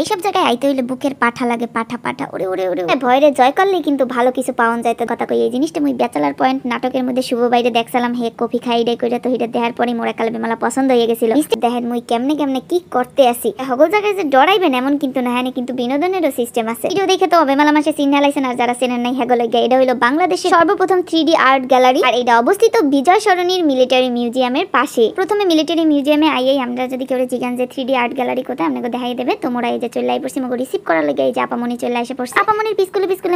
এইসব জায়গায় আইতে হইলে বুকের পাঠা লাগে পাঠা পাঠা ওরে ওরে ওরে ভয়রে জয় করলে কিন্তু ভালো কিছু পাওয়া যায় তো কথা কই এই জিনিসটা মুই ব্যাচেলার পয়েন্ট নাটকের মধ্যে শুভ বাইরে দেখছিলাম হে কফি খাই রে কইরা তো হিটা দেহার পরে মোরা কালে বেমালা পছন্দ হয়ে গেছিল দেখেন মুই কেমনে কেমনে কি করতে আসি সকল জায়গায় যে ডরাইবেন এমন কিন্তু না হ্যাঁ কিন্তু বিনোদনেরও সিস্টেম আছে ভিডিও দেখে তো বেমালা মাসে চিন্তা লাইছেন আর যারা সিনেন নাই হ্যাগো লাগে এটা হলো বাংলাদেশের সর্বপ্রথম থ্রি আর্ট গ্যালারি আর এটা অবস্থিত বিজয় সরণির মিলিটারি মিউজিয়ামের পাশে প্রথমে মিলিটারি মিউজিয়ামে আইয়াই আমরা যদি কেউ জিগান যে থ্রি আর্ট গ্যালারি কোথায় আপনাকে দেখাই দেবে তোমরা এই যে চলে আই পড়ছি আমাকে রিসিভ করার লাগে এই যে আপামনি চলে আসে পড়ছে আপামনির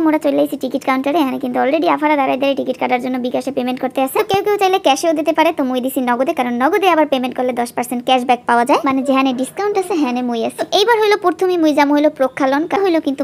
মোড়া চলে আইছি টিকিট কাউন্টারে এখানে কিন্তু অলরেডি দাঁড়ায় দাঁড়িয়ে টিকিট কাটার জন্য বিকাশে পেমেন্ট করতে আসে কেউ কেউ চাইলে ক্যাশেও দিতে পারে তো মুই দিছি নগদে কারণ নগদে আবার পেমেন্ট করলে দশ পার্সেন্ট ক্যাশব্যাক পাওয়া যায় মানে যেখানে ডিসকাউন্ট আছে মুই আছে এইবার প্রথমে মুই প্রক্ষালন হইলো কিন্তু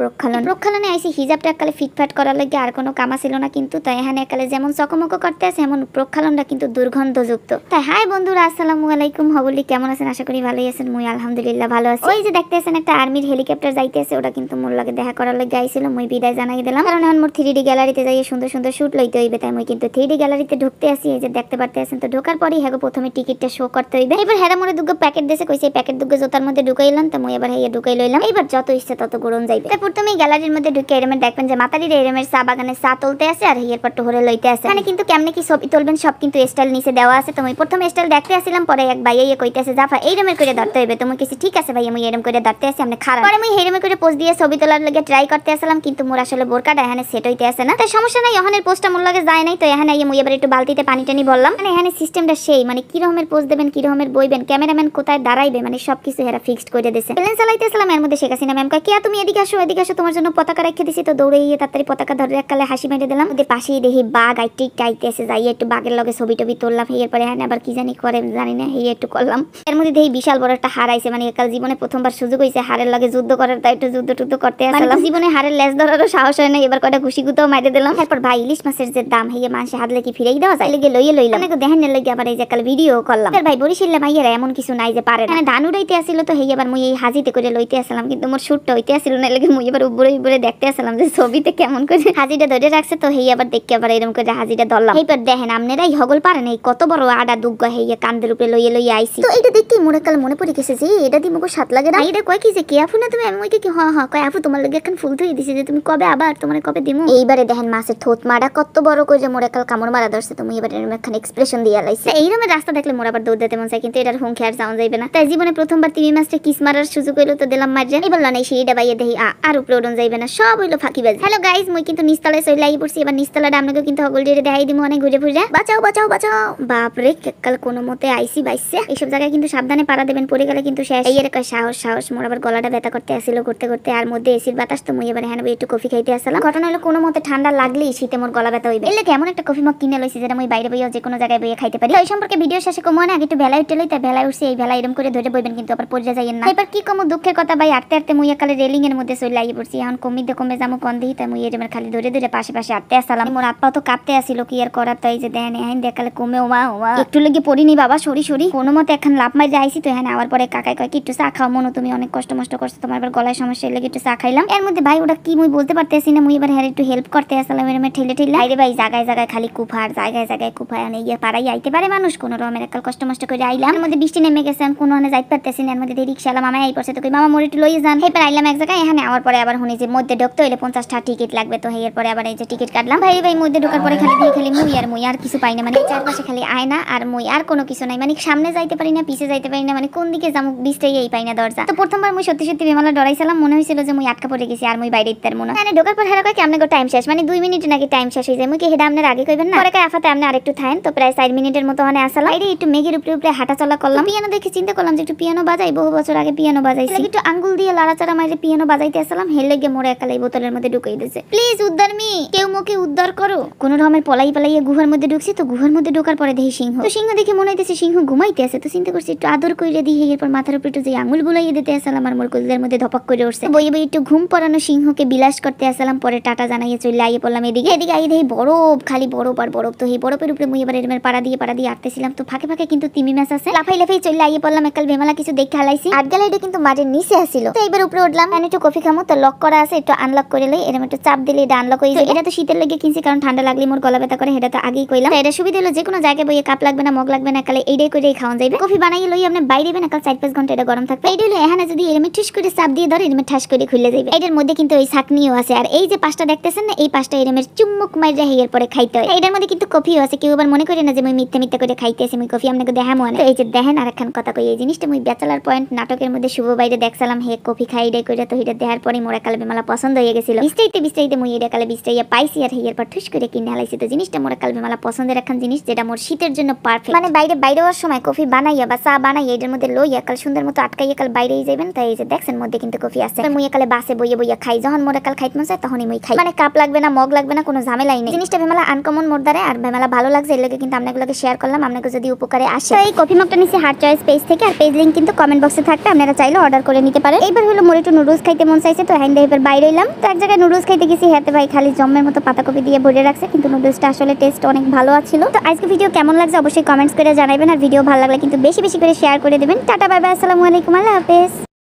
প্রক্ষালন প্রক্ষালনে আইসি হিজাবটা একালে ফিটফাট করার লাগে আর কোনো কামা ছিল না কিন্তু তাই এখানে একালে যেমন চকমকো করতে আছে এমন প্রক্ষালনটা কিন্তু দুর্গন্ধযুক্ত তাই হাই হ্যাঁ বন্ধুরা আসসালামু আলাইকুম হবলি কেমন আছেন আশা করি ভালোই আছেন মুই আলহামদুলিল্লাহ ভালো আছি ওই যে দেখতে দেখতেছেন একটা আর্মির হেলিকপ্টার যাইতেছে ওটা কিন্তু মোর লাগে দেখা করার লাগে আইছিল মই বিদায় জানাই দিলাম কারণ এখন মোর থ্রি গ্যালারিতে যাইয়ে সুন্দর সুন্দর শুট লইতে হইবে তাই মই কিন্তু থ্রি গ্যালারিতে ঢুকতে আসি এই যে দেখতে পারতে আছেন তো ঢোকার পরই হ্যাঁ প্রথমে টিকিটটা শো করতে হইবে এবার হেরা মোরে দুগ্গো প্যাকেট দেশে কইছে এই প্যাকেট দুগ্গো জোতার মধ্যে ঢুকাইলাম তো মই এবার হ্যাঁ ঢুকাই লইলাম এবার যত ইচ্ছে তত গরম যাইবে তাই প্রথমে গ্যালারির মধ্যে ঢুকে এরমের দেখবেন যে মাতারির এরমের চা বাগানে চা তুলতে আছে আর হিয়ার পর টোহরে লইতে আছে মানে কিন্তু কেমনে কি ছবি তুলবেন সব কিন্তু স্টাইল নিচে দেওয়া আছে তো মুই প্রথমে স্টাইল দেখতে আসিলাম পরে এক ভাইয়া ইয়ে কইতেছে জাফা এইরমের করে ধরতে হইবে তো কিছু ঠিক আছে ভাইয়া আমি এরম করে ধরতে লাগতে আছে আমরা খারাপ পরে আমি হেরেমে করে পোস্ট দিয়ে ছবি তোলার লাগে ট্রাই করতে আসলাম কিন্তু মোর আসলে বোরকাটা এখানে সেট হইতে আসে না তাই সমস্যা নাই এখানের পোস্টটা মোর লাগে যায় নাই তো এখানে আমি মুই এবার একটু বালতিতে পানি টানি বললাম মানে এখানে সিস্টেমটা সেই মানে কি রকমের পোস্ট দেবেন কি রকমের বইবেন ক্যামেরাম্যান কোথায় দাঁড়াইবে মানে সবকিছু এরা ফিক্সড করে দিয়েছে প্লেন আসলাম এর মধ্যে শেখ হাসিনা ম্যাম কয় তুমি এদিকে আসো এদিকে আসো তোমার জন্য পতাকা রেখে দিছি তো দৌড়ে গিয়ে তাড়াতাড়ি পতাকা ধরে রাখলে হাসি মেরে দিলাম ওদের পাশেই দেখি বাঘ আইটি আসে যাই একটু বাঘের লগে ছবি টবি তুললাম এর পরে হ্যাঁ আবার কি জানি করে জানি না এই একটু করলাম এর মধ্যে দেখি বিশাল বড় একটা হার আইছে মানে একাল জীবনে প্রথমবার সুযোগ হয়েছে হারের লাগে যুদ্ধ করার তাই একটু যুদ্ধ টুদ্ধ করতে মানে আসলাম জীবনে হারের লেজ ধরারও সাহস হয় না এবার কটা ঘুষি গুতো মাইতে দিলাম তারপর ভাই ইলিশ মাছের যে দাম হইয়ে মাসে হাতলে কি ফিরেই দেওয়া যায় লেগে লইয়ে লইল অনেক দেখেন লেগে আবার এই যে কাল ভিডিও করলাম ভাই বরিশিল ভাইয়েরা এমন কিছু নাই যে পারে মানে ধান উড়াইতে আসিল তো হেই আবার মুই এই হাজিতে করে লইতে আসলাম কিন্তু মোর শুটটা হইতে আসিল না লেগে মুই এবার উপরে উপরে দেখতে আসলাম যে ছবিতে কেমন করে হাজিটা ধরে রাখছে তো হেই আবার দেখতে আবার এরকম করে হাজিটা ধরলাম এইবার দেখেন আপনারা এই হগল পারেন এই কত বড় আডা দুগ্গ হেইয়া কান্দের উপরে লইয়ে লইয়ে আইছি তো এটা দেখতেই মোরা কাল মনে পড়ে গেছে যে এটা দিয়ে মুখ সাত লাগে না এটা কয় কি যে কি আফু না তুমি আমি ওইকে কি হ হ কয় আফু তোমার লাগে এখন ফুল ধুই দিছি যে তুমি কবে আবার তোমার কবে দিমু এইবারে দেখেন মাছের থোত মারা কত বড় কই যে মোর একাল কামড় মারা ধরছে তুমি এবারে এরকম একখান এক্সপ্রেশন দিয়া লাইছে এইরকম রাস্তা দেখলে মোর আবার দৌড় দিতে মন চাই কিন্তু এটার হুঙ্কি খেয়ার যাওয়া যাইবে না তাই জীবনে প্রথমবার তিমি মাছটা কিস মারার সুযোগ হইলো তো দিলাম মারিয়ান এবার লনাই সিঁড়িটা বাইয়ে দেহি আর উপরে ওরণ যাইবে না সব হইলো ফাঁকি বাজি হ্যালো গাইজ মুই কিন্তু সই লাগি পড়ছি এবার নিস্তলাটা আপনাকে কিন্তু হগল ডেরে দেখাই দিমু অনেক ঘুরে ঘুরে বাঁচাও বাঁচাও বাঁচাও বাপরে কাল কোনো মতে আইসি বাইসছে এইসব জায়গায় কিন্তু সাবধানে পাড়া দেবেন পড়ে গেলে কিন্তু শেষ এই এরকম সাহস সাহস আমার আবার গলাটা ব্যথা করতে আসছিল করতে করতে আর মধ্যে এসির বাতাস তো মুই এবার হ্যাঁ একটু কফি খাইতে আসলাম ঘটনা হলো কোনো মতে ঠান্ডা লাগলেই শীতে মোর গলা ব্যথা হইবে এলে এমন একটা কফি মগ কিনে লইছি যেটা আমি বাইরে বইয়া যে কোনো জায়গায় বইয়ে খাইতে পারি ওই সম্পর্কে ভিডিও শেষে কমো না একটু ভেলায় উঠে লইতে ভেলায় উঠছে এই ভেলা এরম করে ধরে বইবেন কিন্তু আবার পড়ে যাইয়েন না এবার কি কমো দুঃখের কথা ভাই আটতে আটতে মুই একালে রেলিং এর মধ্যে সই লাগিয়ে পড়ছি এখন দে কমে যাবো কন দিই তাই মুই এরম খালি ধরে ধরে পাশে পাশে আটতে আসলাম মোর আপা তো কাঁপতে আসিল কি আর করার তাই যে দেন হ্যাঁ দেখালে কমে ওমা ওমা একটু লেগে পড়িনি বাবা সরি সরি কোনো মতে এখন লাভ মারি আইসি তো হ্যাঁ আবার পরে কাকাই কয় কি একটু চা খাও মনো তুমি অনেক অনেক কষ্ট মষ্ট করছে তোমার এবার গলায় সমস্যা লেগে একটু চা খাইলাম এর মধ্যে ভাই ওটা কি মুই বলতে পারতেছি না মুই এবার হ্যাঁ একটু হেল্প করতে আসলাম এরম ঠেলে ঠেলে আইরে ভাই জায়গায় জায়গায় খালি কুফার জায়গায় জায়গায় কুফায় মানে ইয়ে পাড়াই আইতে পারে মানুষ কোনো রকমের একটা কষ্ট মষ্ট করে আইলাম এর মধ্যে বৃষ্টি নেমে গেছে আমি কোনো যাইতে পারতেছি না এর মধ্যে দেরি খেলাম আমার এই পড়ছে তো মামা মোর একটু লইয়ে যান এবার আইলাম এক জায়গায় এখানে আমার পরে আবার শুনি যে মধ্যে ঢুকতে হইলে পঞ্চাশটা টিকিট লাগবে তো এর পরে আবার এই যে টিকিট কাটলাম ভাই ভাই মধ্যে ঢোকার পরে খালি দিয়ে খালি মুই আর মুই আর কিছু পাই না মানে চারপাশে খালি আয়না আর মুই আর কোনো কিছু নাই মানে সামনে যাইতে পারি না পিছিয়ে যাইতে পারি না মানে কোন দিকে যামুক বিস্তাই এই পাই না দরজা তো প্রথম নম্বর মুই সত্যি সত্যি বিমালা ডরাইছিলাম মনে হয়েছিল যে মুই আটকা পড়ে গেছি আর মুই বাইরে ইত্তার মনে মানে ঢোকার পর হেরা কয় আপনার টাইম শেষ মানে দুই মিনিট নাকি টাইম শেষ হয়ে যায় মুই কি হেডা আপনার আগে কইবেন না পরে কয় আফাতে আপনি আরেকটু থাকেন তো প্রায় চার মিনিটের মতো মানে আসালাম বাইরে একটু মেঘের উপরে উপরে হাঁটা চলা করলাম পিয়ানো দেখে চিন্তা করলাম যে একটু পিয়ানো বাজাই বহু বছর আগে পিয়ানো বাজাইছি একটু আঙ্গুল দিয়ে লাড়াচাড়া মাইরে পিয়ানো বাজাইতে আসলাম হেলে গিয়ে মোড়ে একালাই বোতলের মধ্যে ঢুকাই দিয়েছে প্লিজ উদ্ধার মি কেউ মুখে উদ্ধার করো কোনো রকমের পলাই পালাইয়ে গুহার মধ্যে ঢুকছি তো গুহার মধ্যে ঢোকার পরে দেখি সিংহ তো সিংহ দেখে মনে হইতেছে সিংহ ঘুমাইতে আছে তো চিন্তা করছি একটু আদর কইরে দিয়ে এরপর মাথার উপরে একটু যে আঙুল বুলাইয়ে দিতে আসে আসসালাম আর মুরকুজদের মধ্যে ধপক করে উঠছে বই বই একটু ঘুম পড়ানো সিংহকে বিলাস করতে আসালাম পরে টাটা জানাইয়ে চলে আইয়ে পড়লাম এদিকে এদিকে আই দেই বরফ খালি বরফ আর বরফ তো এই বরফের উপরে মুই এবার এরমের পাড়া দিয়ে পাড়া দিয়ে আটতেছিলাম তো ফাঁকে ফাঁকে কিন্তু তিমি মাছ আছে লাফাই লাফাই চলে আইয়ে পড়লাম একাল বেমালা কিছু দেখে হালাইছি আট গেলে কিন্তু মাঝের নিচে আসিল তো এবার উপরে উঠলাম মানে একটু কফি খামো তো লক করা আছে একটু আনলক করে লই এরম একটু চাপ দিলে এটা আনলক হয়ে এটা তো শীতের লেগে কিনছি কারণ ঠান্ডা লাগলে মোর গলা ব্যথা করে এটা তো আগেই কইলাম এটা সুবিধা হলো যে কোনো জায়গায় বইয়ে কাপ লাগবে না মগ লাগবে না একালে এইটাই করে খাওয়া যাবে কফি বানাই লই আপনি বাইরে বেন একাল চার পাঁচ ঘন্টা এটা গরম থাকবে এইটাই হলো এখানে যদি যদি এরমে ঠুস করে চাপ দিয়ে ধরে এরমে ঠাস করে খুলে যাবে এটার মধ্যে কিন্তু ওই ছাকনিও আছে আর এই যে পাঁচটা দেখতেছেন না এই পাশটা এরমের চুম্মুক মাইরা হেয়ের পরে খাইতে হয় এটার মধ্যে কিন্তু কফিও আছে কেউ আবার মনে করে না যে মুই মিথ্যা মিথ্যা করে খাইতেছি মুই কফি আপনাকে দেখামো না এই যে দেখেন আর একখান কথা কই এই জিনিসটা মুই ব্যাচেলার পয়েন্ট নাটকের মধ্যে শুভ বাইরে দেখছিলাম হে কফি খাই ডাই করে তো এটা দেখার পরে মোরা কালবে মালা পছন্দ হয়ে গেছিল বিস্তারিত বিস্তারিত মুই এটা কালে বিস্তারিয়া পাইছি আর হেয়ের পর ঠুস করে কিনে হালাইছি তো জিনিসটা মোরা কালবে মালা পছন্দের একখান জিনিস যেটা মোর শীতের জন্য পারফেক্ট মানে বাইরে বাইরে হওয়ার সময় কফি বানাইয়া বা চা বানাইয়া এটার মধ্যে লইয়া কাল সুন্দর মতো আটকাইয়া কাল বাইরেই যাবেন তাই এই যে দেখছেন মধ্যে কিন্তু কফি আছে মুই একালে বাসে বইয়ে বইয়ে খাই যখন মোর একাল খাইতে মন চায় তখনই মুই খাই মানে কাপ লাগবে না মগ লাগবে না কোনো ঝামেলাই নেই জিনিসটা ভেমালা আনকমন মোরদারে আর ভেমালা ভালো লাগছে এর লাগে কিন্তু আপনাগুলোকে শেয়ার করলাম আপনাকে যদি উপকারে আসে এই কফি মগটা নিচে হার্ট চয়েস পেজ থেকে আর পেজ লিঙ্ক কিন্তু কমেন্ট বক্সে থাকবে আপনারা চাইলে অর্ডার করে নিতে পারেন এইবার হলো মোর একটু নুডলস খাইতে মন চাইছে তো হ্যান্ড এবার বাইরে এলাম তো এক জায়গায় নুডলস খাইতে গেছি হাতে ভাই খালি জম্মের মতো পাতাকপি দিয়ে ভরে রাখছে কিন্তু নুডলসটা আসলে টেস্ট অনেক ভালো আছিল তো আজকে ভিডিও কেমন লাগছে অবশ্যই কমেন্টস করে জানাবেন আর ভিডিও ভালো লাগলে কিন্তু বেশি বেশি করে শেয়ার করে দেবেন টাটা বাই বাই আসসালামু আলাইকুম আল্লাহ হাফেজ